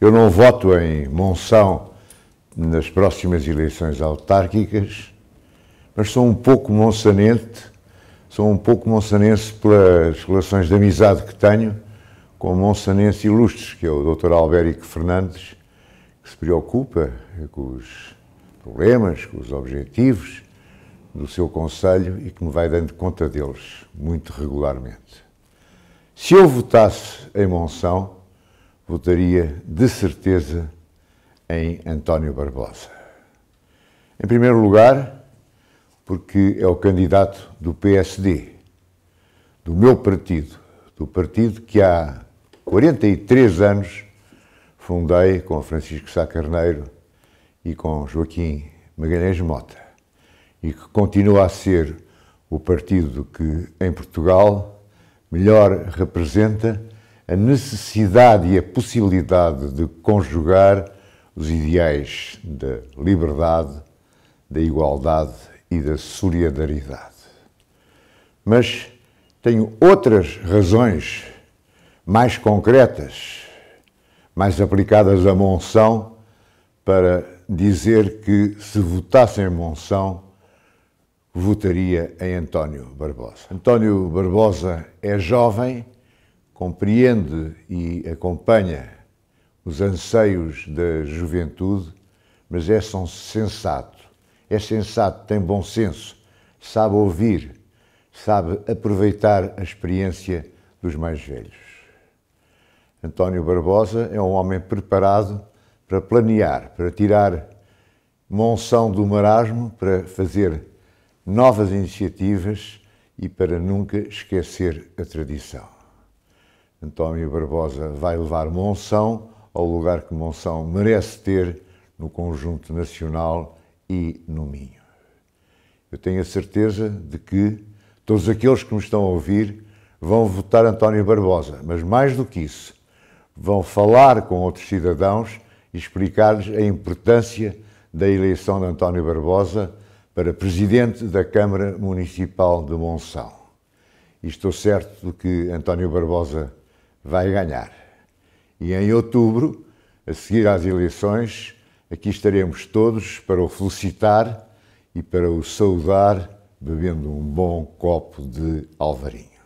Eu não voto em Monção nas próximas eleições autárquicas, mas sou um pouco monsanense, sou um pouco monsanense pelas relações de amizade que tenho com monsanense ilustres, que é o Dr. Albérico Fernandes, que se preocupa com os problemas, com os objetivos do seu Conselho e que me vai dando conta deles muito regularmente. Se eu votasse em Monção, votaria de certeza em António Barbosa. Em primeiro lugar, porque é o candidato do PSD, do meu partido, do partido que há 43 anos fundei com Francisco Sá Carneiro e com Joaquim Magalhães Mota, e que continua a ser o partido que em Portugal melhor representa a necessidade e a possibilidade de conjugar os ideais da liberdade, da igualdade e da solidariedade. Mas tenho outras razões mais concretas, mais aplicadas a Monção, para dizer que se votasse em Monção, votaria em António Barbosa. António Barbosa é jovem, compreende e acompanha os anseios da juventude, mas é sensato. É sensato, tem bom senso, sabe ouvir, sabe aproveitar a experiência dos mais velhos. António Barbosa é um homem preparado para planear, para tirar monção do marasmo, para fazer novas iniciativas e para nunca esquecer a tradição. António Barbosa vai levar Monção ao lugar que Monção merece ter no conjunto nacional e no Minho. Eu tenho a certeza de que todos aqueles que me estão a ouvir vão votar António Barbosa, mas mais do que isso, vão falar com outros cidadãos e explicar-lhes a importância da eleição de António Barbosa para presidente da Câmara Municipal de Monção. E estou certo de que António Barbosa vai ganhar. E em outubro, a seguir às eleições, aqui estaremos todos para o felicitar e para o saudar bebendo um bom copo de alvarinho.